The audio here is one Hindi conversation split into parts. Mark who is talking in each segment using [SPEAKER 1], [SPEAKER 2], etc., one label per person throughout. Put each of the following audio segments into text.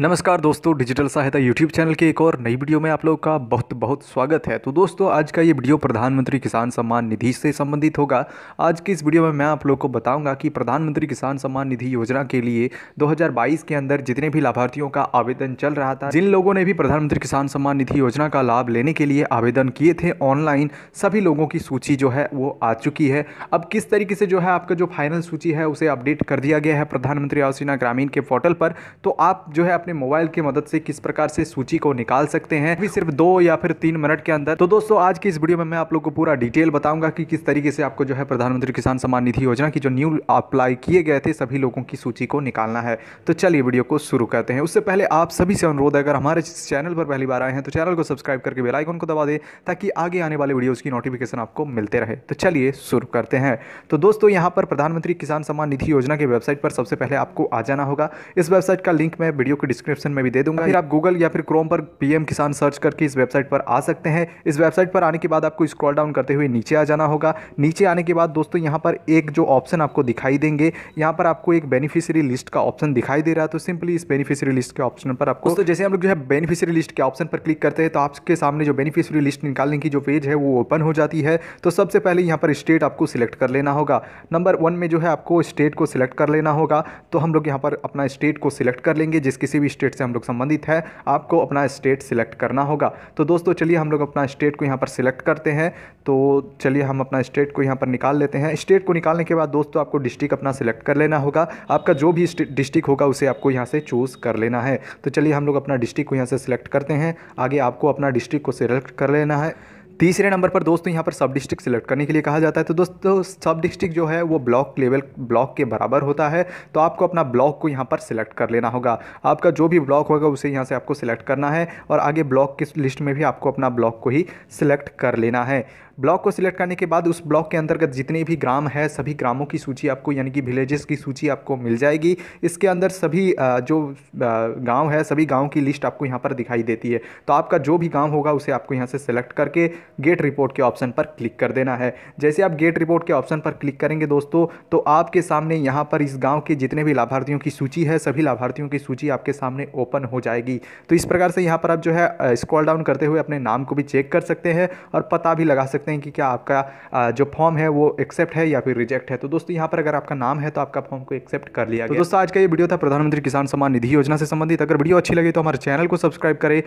[SPEAKER 1] नमस्कार दोस्तों डिजिटल सहायता यूट्यूब चैनल के एक और नई वीडियो में आप लोग का बहुत बहुत स्वागत है तो दोस्तों आज का ये वीडियो प्रधानमंत्री किसान सम्मान निधि से संबंधित होगा आज की इस वीडियो में मैं आप लोग को बताऊंगा कि प्रधानमंत्री किसान सम्मान निधि योजना के लिए 2022 के अंदर जितने भी लाभार्थियों का आवेदन चल रहा था जिन लोगों ने भी प्रधानमंत्री किसान सम्मान निधि योजना का लाभ लेने के लिए आवेदन किए थे ऑनलाइन सभी लोगों की सूची जो है वो आ चुकी है अब किस तरीके से जो है आपका जो फाइनल सूची है उसे अपडेट कर दिया गया है प्रधानमंत्री आवास ग्रामीण के पोर्टल पर तो आप जो है अपने मोबाइल की मदद से किस प्रकार से सूची को निकाल सकते हैं भी सिर्फ दो या फिर तीन मिनट के अंदर तो दोस्तों आज की इस वीडियो में मैं आप लोग को पूरा डिटेल बताऊंगा कि किस तरीके से आपको जो है प्रधानमंत्री किसान सम्मान निधि योजना की जो न्यू अप्लाई किए गए थे सभी लोगों की सूची को निकालना है तो चलिए वीडियो को शुरू करते हैं उससे पहले आप सभी से अनुरोध है अगर हमारे चैनल पर पहली बार आए हैं तो चैनल को सब्सक्राइब करके बेलाइकन को दबा दे ताकि आगे आने वाले वीडियोज़ की नोटिफिकेशन आपको मिलते रहे तो चलिए शुरू करते हैं तो दोस्तों यहाँ पर प्रधानमंत्री किसान सम्मान निधि योजना की वेबसाइट पर सबसे पहले आपको आ जाना होगा इस वेबसाइट का लिंक मैं वीडियो के डिस्क्रिप्शन में भी दे दूंगा फिर आप गूगल या फिर क्रोम पर पीएम किसान सर्च करके इस वेबसाइट पर आ सकते हैं इस वेबसाइट पर आने के बाद आपको स्क्रॉल डाउन करते हुए नीचे आ जाना होगा नीचे आने के बाद दोस्तों यहाँ पर एक जो ऑप्शन आपको दिखाई देंगे यहाँ पर आपको एक बेनिफिशियरी लिस्ट का ऑप्शन दिखाई दे रहा है तो सिंपली इस बेनिफिशियरी लिस्ट के ऑप्शन पर आपको तो जैसे हम लोग जो है बेनिफिशियरी लिस्ट के ऑप्शन पर क्लिक करते हैं तो आपके सामने जो बेनिफिशियरी लिस्ट निकालने की जो पेज है वो ओपन हो जाती है तो सबसे पहले यहाँ पर स्टेट आपको सिलेक्ट कर लेना होगा नंबर वन में जो है आपको स्टेट को सिलेक्ट कर लेना होगा तो हम लोग यहाँ पर अपना स्टेट को सिलेक्ट कर लेंगे जिस किसी भी भी स्टेट से हम लोग संबंधित है आपको अपना स्टेट सिलेक्ट करना होगा तो दोस्तों चलिए हम लोग अपना स्टेट को यहाँ पर सिलेक्ट करते हैं तो चलिए हम अपना स्टेट को यहाँ पर निकाल लेते हैं स्टेट को निकालने के बाद दोस्तों आपको डिस्ट्रिक्ट अपना सिलेक्ट कर लेना होगा आपका जो भी डिस्ट्रिक्ट होगा उसे आपको यहाँ से चूज़ कर लेना है तो चलिए हम लोग अपना डिस्ट्रिक्ट को यहाँ से सिलेक्ट करते हैं आगे आपको अपना डिस्ट्रिक्ट को सिलेक्ट कर लेना है तीसरे नंबर पर दोस्तों यहाँ पर सब डिस्ट्रिक्ट सिलेक्ट करने के लिए कहा जाता है तो दोस्तों सब डिस्ट्रिक्ट जो है वो ब्लॉक लेवल ब्लॉक के बराबर होता है तो आपको अपना ब्लॉक को यहाँ पर सिलेक्ट कर लेना होगा आपका जो भी ब्लॉक होगा उसे यहाँ से आपको सिलेक्ट करना है और आगे ब्लॉक की लिस्ट में भी आपको अपना ब्लॉक को ही सिलेक्ट कर लेना है ब्लॉक को सिलेक्ट करने के बाद उस ब्लॉक के अंतर्गत जितने भी ग्राम है सभी ग्रामों की सूची आपको यानी कि विलेजेस की सूची आपको मिल जाएगी इसके अंदर सभी जो गाँव है सभी गाँव की लिस्ट आपको यहाँ पर दिखाई देती है तो आपका जो भी गाँव होगा उसे आपको यहाँ से सेलेक्ट करके गेट रिपोर्ट के ऑप्शन पर क्लिक कर देना है जैसे आप गेट रिपोर्ट के ऑप्शन पर क्लिक करेंगे दोस्तों तो आपके सामने यहाँ पर इस गाँव के जितने भी लाभार्थियों की सूची है सभी लाभार्थियों की सूची आपके सामने ओपन हो जाएगी तो इस प्रकार से यहाँ पर आप जो है स्क्रॉल डाउन करते हुए अपने नाम को भी चेक कर सकते हैं और पता भी लगा सकते सकते हैं कि क्या आपका जो फॉर्म है वो एक्सेप्ट है या फिर रिजेक्ट है तो दोस्तों यहाँ पर अगर आपका नाम है तो आपका फॉर्म को एक्सेप्ट कर लिया तो दोस्तों आज का ये वीडियो था प्रधानमंत्री किसान सम्मान निधि योजना से संबंधित अगर वीडियो अच्छी लगी तो हमारे चैनल को सब्सक्राइब करें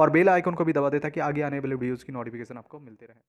[SPEAKER 1] और बेल आइकन को भी दबा दे ताकि आगे आने वाले वीडियोज़ की नोटिफिकेशन आपको मिलते रहे